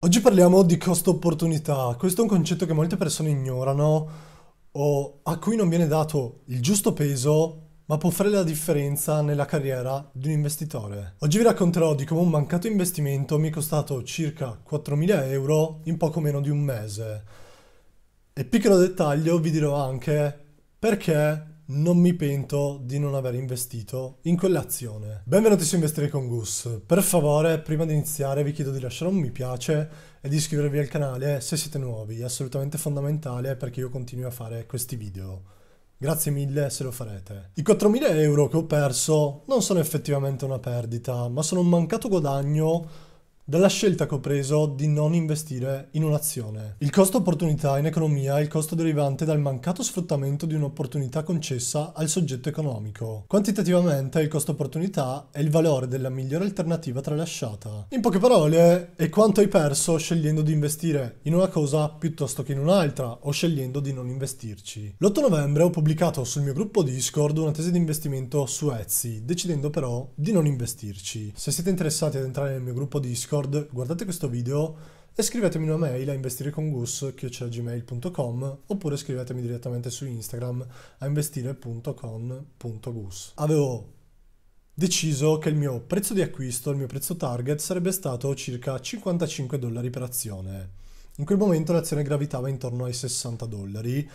Oggi parliamo di costo-opportunità. Questo è un concetto che molte persone ignorano o a cui non viene dato il giusto peso, ma può fare la differenza nella carriera di un investitore. Oggi vi racconterò di come un mancato investimento mi è costato circa 4.000 euro in poco meno di un mese. E piccolo dettaglio vi dirò anche perché non mi pento di non aver investito in quell'azione. Benvenuti su Investire con Gus. Per favore, prima di iniziare vi chiedo di lasciare un mi piace e di iscrivervi al canale se siete nuovi, è assolutamente fondamentale perché io continui a fare questi video. Grazie mille se lo farete. I 4.000 euro che ho perso non sono effettivamente una perdita, ma sono un mancato guadagno dalla scelta che ho preso di non investire in un'azione. Il costo opportunità in economia è il costo derivante dal mancato sfruttamento di un'opportunità concessa al soggetto economico. Quantitativamente il costo opportunità è il valore della migliore alternativa tralasciata. In poche parole è quanto hai perso scegliendo di investire in una cosa piuttosto che in un'altra o scegliendo di non investirci. L'8 novembre ho pubblicato sul mio gruppo Discord una tesi di investimento su Etsy, decidendo però di non investirci. Se siete interessati ad entrare nel mio gruppo Discord Discord, guardate questo video e scrivetemi una mail a investirecongus.gmail.com oppure scrivetemi direttamente su Instagram a investire.con.gus. Avevo deciso che il mio prezzo di acquisto, il mio prezzo target sarebbe stato circa 55 dollari per azione. In quel momento l'azione gravitava intorno ai 60 dollari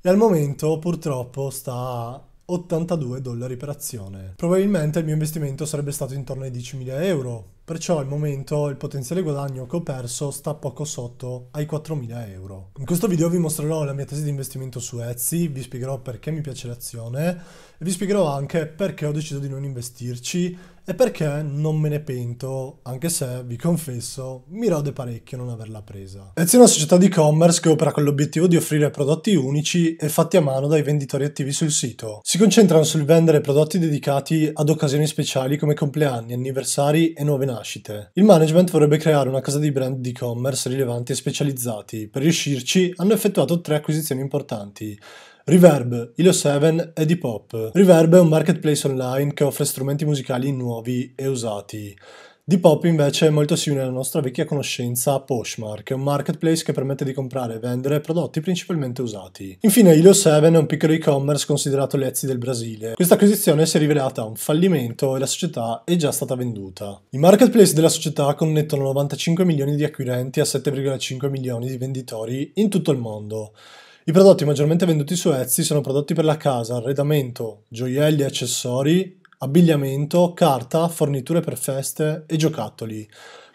e al momento purtroppo sta a 82 dollari per azione. Probabilmente il mio investimento sarebbe stato intorno ai 10.000 euro, Perciò al momento il potenziale guadagno che ho perso sta poco sotto ai 4.000 euro. In questo video vi mostrerò la mia tesi di investimento su Etsy, vi spiegherò perché mi piace l'azione e vi spiegherò anche perché ho deciso di non investirci e perché non me ne pento, anche se, vi confesso, mi rode parecchio non averla presa. Etsy è una società di e-commerce che opera con l'obiettivo di offrire prodotti unici e fatti a mano dai venditori attivi sul sito. Si concentrano sul vendere prodotti dedicati ad occasioni speciali come compleanni, anniversari e nuove nascite nascite. Il management vorrebbe creare una casa di brand di e-commerce rilevanti e specializzati. Per riuscirci hanno effettuato tre acquisizioni importanti. Reverb, Ilo7 e Hip Hop. Reverb è un marketplace online che offre strumenti musicali nuovi e usati. Pop invece è molto simile alla nostra vecchia conoscenza Poshmark, un marketplace che permette di comprare e vendere prodotti principalmente usati. Infine Ilo7 è un piccolo e-commerce considerato l'Etsy del Brasile. Questa acquisizione si è rivelata un fallimento e la società è già stata venduta. I marketplace della società connettono 95 milioni di acquirenti a 7,5 milioni di venditori in tutto il mondo. I prodotti maggiormente venduti su Etsy sono prodotti per la casa, arredamento, gioielli e accessori abbigliamento, carta, forniture per feste e giocattoli.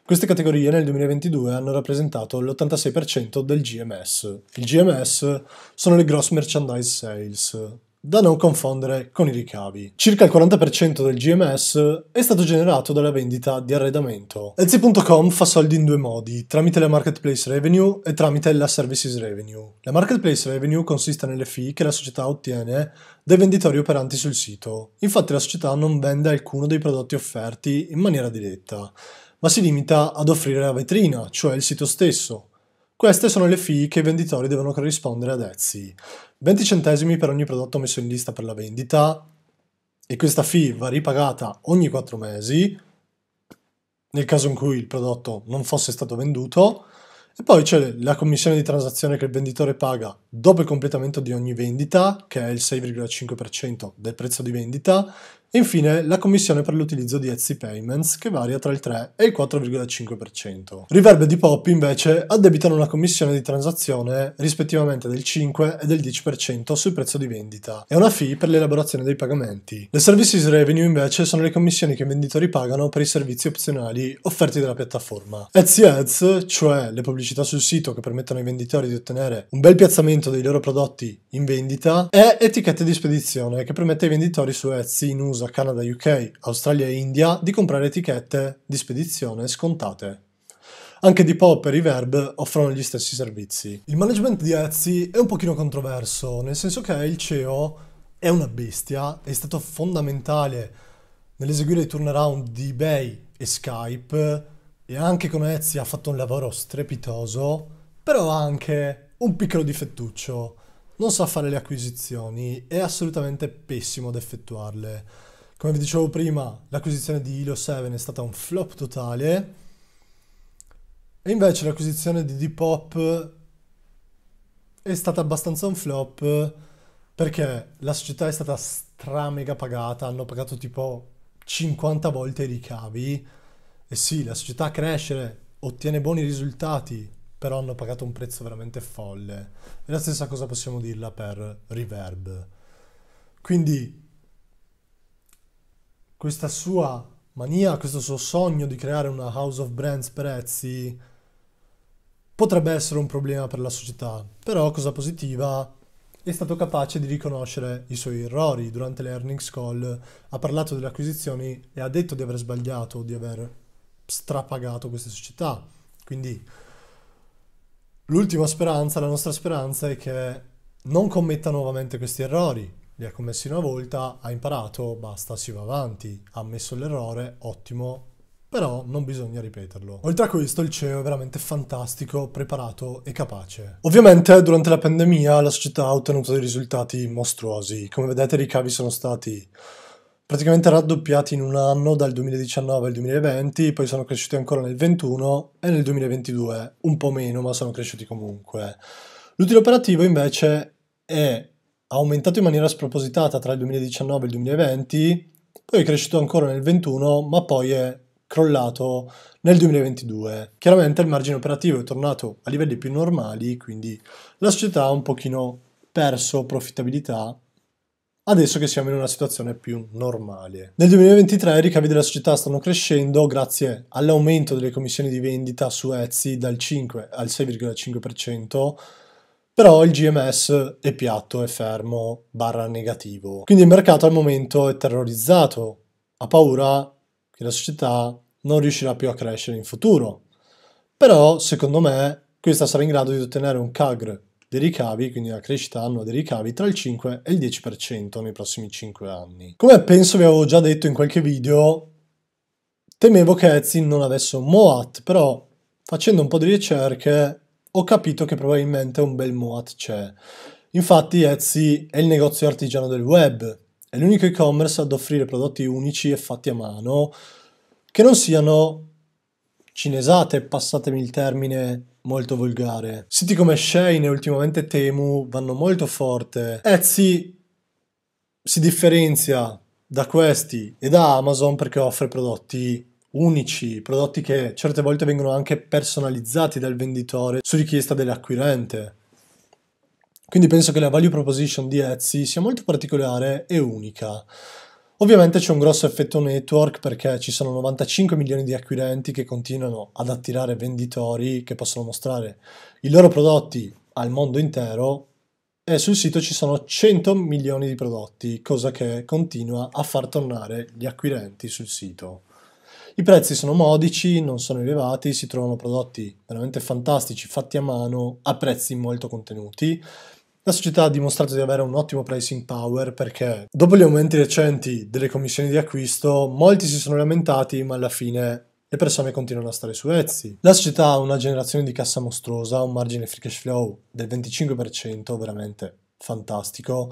Queste categorie nel 2022 hanno rappresentato l'86% del GMS. Il GMS sono le gross merchandise sales, da non confondere con i ricavi. Circa il 40% del GMS è stato generato dalla vendita di arredamento. Etsy.com fa soldi in due modi, tramite la marketplace revenue e tramite la services revenue. La marketplace revenue consiste nelle fee che la società ottiene dai venditori operanti sul sito. Infatti la società non vende alcuno dei prodotti offerti in maniera diretta, ma si limita ad offrire la vetrina, cioè il sito stesso, queste sono le fee che i venditori devono corrispondere ad Etsy. 20 centesimi per ogni prodotto messo in lista per la vendita e questa fee va ripagata ogni 4 mesi nel caso in cui il prodotto non fosse stato venduto e poi c'è la commissione di transazione che il venditore paga dopo il completamento di ogni vendita, che è il 6,5% del prezzo di vendita, infine la commissione per l'utilizzo di Etsy Payments che varia tra il 3 e il 4,5%. Riverb e Depop invece addebitano una commissione di transazione rispettivamente del 5 e del 10% sul prezzo di vendita e una fee per l'elaborazione dei pagamenti. Le services revenue invece sono le commissioni che i venditori pagano per i servizi opzionali offerti dalla piattaforma. Etsy Ads, cioè le pubblicità sul sito che permettono ai venditori di ottenere un bel piazzamento dei loro prodotti in vendita, è etichette di spedizione che permette ai venditori su Etsy in uso USA, Canada, UK, Australia e India di comprare etichette di spedizione scontate. Anche di Pop e Reverb offrono gli stessi servizi. Il management di Etsy è un pochino controverso, nel senso che il CEO è una bestia, è stato fondamentale nell'eseguire i turnaround di eBay e Skype e anche con Etsy ha fatto un lavoro strepitoso, però ha anche un piccolo difettuccio non sa fare le acquisizioni, è assolutamente pessimo ad effettuarle. Come vi dicevo prima, l'acquisizione di Hilo 7 è stata un flop totale. E invece l'acquisizione di Depop è stata abbastanza un flop perché la società è stata stramega pagata, hanno pagato tipo 50 volte i ricavi. E sì, la società cresce, crescere ottiene buoni risultati, però hanno pagato un prezzo veramente folle. E la stessa cosa possiamo dirla per Reverb. Quindi questa sua mania, questo suo sogno di creare una house of brands per Etsy potrebbe essere un problema per la società, però cosa positiva è stato capace di riconoscere i suoi errori durante le earnings call, ha parlato delle acquisizioni e ha detto di aver sbagliato, di aver strapagato queste società. Quindi l'ultima speranza, la nostra speranza è che non commetta nuovamente questi errori, li ha commessi una volta, ha imparato, basta, si va avanti, ha ammesso l'errore, ottimo, però non bisogna ripeterlo. Oltre a questo il CEO è veramente fantastico, preparato e capace. Ovviamente durante la pandemia la società ha ottenuto dei risultati mostruosi, come vedete i ricavi sono stati praticamente raddoppiati in un anno dal 2019 al 2020, poi sono cresciuti ancora nel 2021 e nel 2022 un po' meno ma sono cresciuti comunque. L'utile operativo invece è aumentato in maniera spropositata tra il 2019 e il 2020, poi è cresciuto ancora nel 2021, ma poi è crollato nel 2022. Chiaramente il margine operativo è tornato a livelli più normali, quindi la società ha un pochino perso profittabilità adesso che siamo in una situazione più normale. Nel 2023 i ricavi della società stanno crescendo grazie all'aumento delle commissioni di vendita su Etsy dal 5 al 6,5%, però il GMS è piatto, è fermo, barra negativo. Quindi il mercato al momento è terrorizzato, ha paura che la società non riuscirà più a crescere in futuro. Però, secondo me, questa sarà in grado di ottenere un CAGR dei ricavi, quindi una crescita annua dei ricavi, tra il 5 e il 10% nei prossimi 5 anni. Come penso vi avevo già detto in qualche video, temevo che Etsy non avesse un MOAT, però facendo un po' di ricerche ho capito che probabilmente un bel Moat c'è. Infatti Etsy è il negozio artigiano del web, è l'unico e-commerce ad offrire prodotti unici e fatti a mano che non siano cinesate, passatemi il termine molto volgare. Siti come Shane e ultimamente Temu vanno molto forte. Etsy si differenzia da questi e da Amazon perché offre prodotti unici, prodotti che certe volte vengono anche personalizzati dal venditore su richiesta dell'acquirente. Quindi penso che la value proposition di Etsy sia molto particolare e unica. Ovviamente c'è un grosso effetto network perché ci sono 95 milioni di acquirenti che continuano ad attirare venditori che possono mostrare i loro prodotti al mondo intero e sul sito ci sono 100 milioni di prodotti, cosa che continua a far tornare gli acquirenti sul sito. I prezzi sono modici, non sono elevati, si trovano prodotti veramente fantastici, fatti a mano, a prezzi molto contenuti. La società ha dimostrato di avere un ottimo pricing power perché dopo gli aumenti recenti delle commissioni di acquisto molti si sono lamentati ma alla fine le persone continuano a stare su Etsy. La società ha una generazione di cassa mostruosa, un margine free cash flow del 25%, veramente fantastico,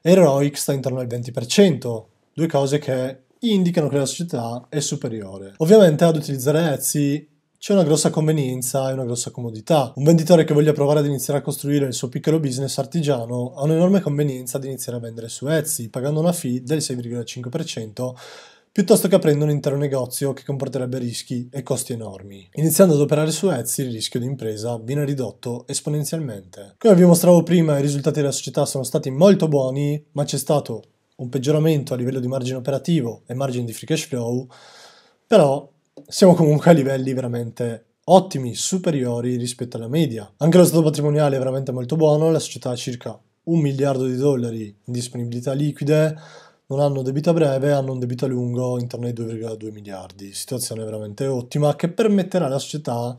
e il ROIC sta intorno al 20%, due cose che indicano che la società è superiore. Ovviamente ad utilizzare Etsy c'è una grossa convenienza e una grossa comodità. Un venditore che voglia provare ad iniziare a costruire il suo piccolo business artigiano ha un'enorme convenienza ad iniziare a vendere su Etsy, pagando una fee del 6,5% piuttosto che aprendo un intero negozio che comporterebbe rischi e costi enormi. Iniziando ad operare su Etsy il rischio di impresa viene ridotto esponenzialmente. Come vi mostravo prima i risultati della società sono stati molto buoni, ma c'è stato un peggioramento a livello di margine operativo e margine di free cash flow, però siamo comunque a livelli veramente ottimi, superiori rispetto alla media. Anche lo stato patrimoniale è veramente molto buono, la società ha circa un miliardo di dollari in disponibilità liquide, non hanno debito a breve, hanno un debito a lungo intorno ai 2,2 miliardi. Situazione veramente ottima che permetterà alla società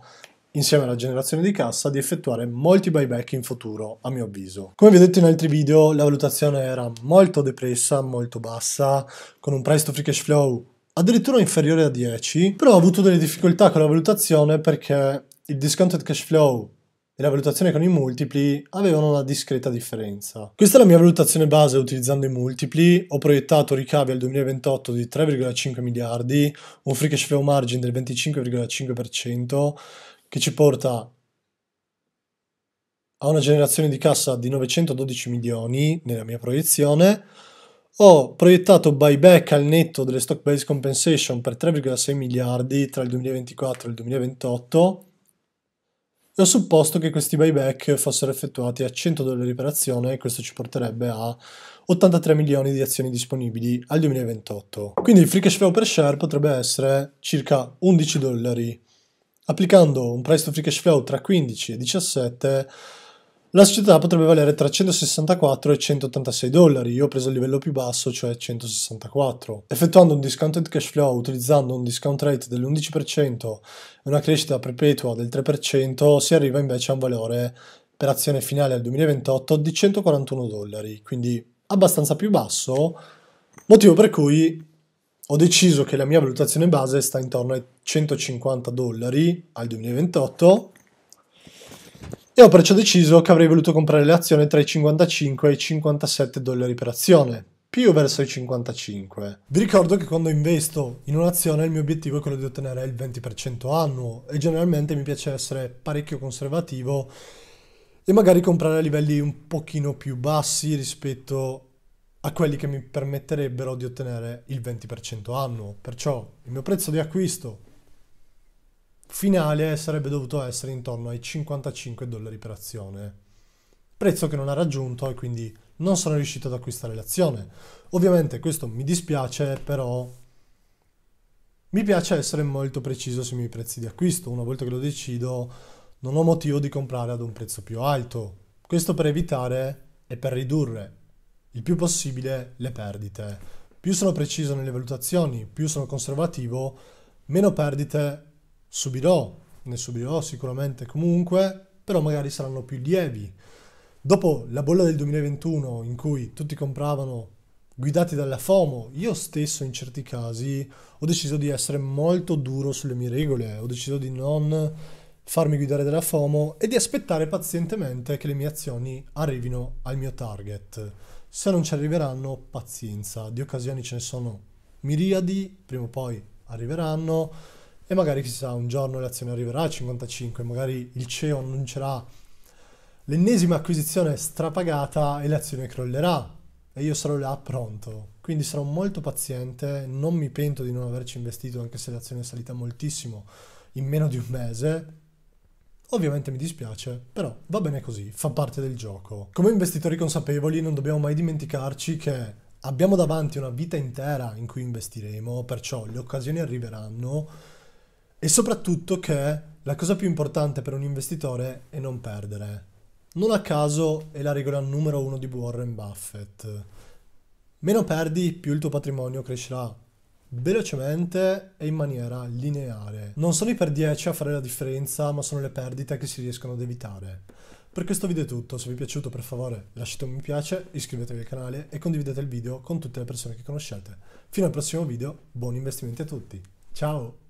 insieme alla generazione di cassa, di effettuare molti buyback in futuro, a mio avviso. Come vi ho detto in altri video, la valutazione era molto depressa, molto bassa, con un price to free cash flow addirittura inferiore a 10, però ho avuto delle difficoltà con la valutazione perché il discounted cash flow e la valutazione con i multipli avevano una discreta differenza. Questa è la mia valutazione base utilizzando i multipli, ho proiettato ricavi al 2028 di 3,5 miliardi, un free cash flow margin del 25,5%, che ci porta a una generazione di cassa di 912 milioni nella mia proiezione. Ho proiettato buyback al netto delle stock based compensation per 3,6 miliardi tra il 2024 e il 2028 e ho supposto che questi buyback fossero effettuati a 100 dollari per azione e questo ci porterebbe a 83 milioni di azioni disponibili al 2028. Quindi il free cash flow per share potrebbe essere circa 11 dollari Applicando un prezzo free cash flow tra 15 e 17, la società potrebbe valere tra 164 e 186 dollari, io ho preso il livello più basso, cioè 164. Effettuando un discounted cash flow utilizzando un discount rate dell'11% e una crescita perpetua del 3%, si arriva invece a un valore per azione finale al 2028 di 141 dollari, quindi abbastanza più basso, motivo per cui ho deciso che la mia valutazione base sta intorno ai 150 dollari al 2028 e ho perciò deciso che avrei voluto comprare le azioni tra i 55 e i 57 dollari per azione, più verso i 55. Vi ricordo che quando investo in un'azione il mio obiettivo è quello di ottenere il 20% annuo e generalmente mi piace essere parecchio conservativo e magari comprare a livelli un pochino più bassi rispetto a quelli che mi permetterebbero di ottenere il 20% annuo. Perciò il mio prezzo di acquisto finale sarebbe dovuto essere intorno ai 55 dollari per azione. Prezzo che non ha raggiunto e quindi non sono riuscito ad acquistare l'azione. Ovviamente questo mi dispiace, però mi piace essere molto preciso sui miei prezzi di acquisto. Una volta che lo decido, non ho motivo di comprare ad un prezzo più alto. Questo per evitare e per ridurre il più possibile le perdite. Più sono preciso nelle valutazioni, più sono conservativo, meno perdite subirò, ne subirò sicuramente comunque, però magari saranno più lievi. Dopo la bolla del 2021 in cui tutti compravano guidati dalla FOMO, io stesso in certi casi ho deciso di essere molto duro sulle mie regole, ho deciso di non farmi guidare dalla FOMO e di aspettare pazientemente che le mie azioni arrivino al mio target. Se non ci arriveranno, pazienza, di occasioni ce ne sono miriadi, prima o poi arriveranno e magari chissà un giorno l'azione arriverà al 55, magari il CEO annuncerà l'ennesima acquisizione strapagata e l'azione crollerà e io sarò là pronto. Quindi sarò molto paziente, non mi pento di non averci investito anche se l'azione è salita moltissimo in meno di un mese, Ovviamente mi dispiace, però va bene così, fa parte del gioco. Come investitori consapevoli non dobbiamo mai dimenticarci che abbiamo davanti una vita intera in cui investiremo, perciò le occasioni arriveranno e soprattutto che la cosa più importante per un investitore è non perdere. Non a caso è la regola numero uno di Warren Buffett. Meno perdi, più il tuo patrimonio crescerà velocemente e in maniera lineare. Non sono i per 10 a fare la differenza, ma sono le perdite che si riescono ad evitare. Per questo video è tutto, se vi è piaciuto per favore lasciate un mi piace, iscrivetevi al canale e condividete il video con tutte le persone che conoscete. Fino al prossimo video, buoni investimenti a tutti. Ciao!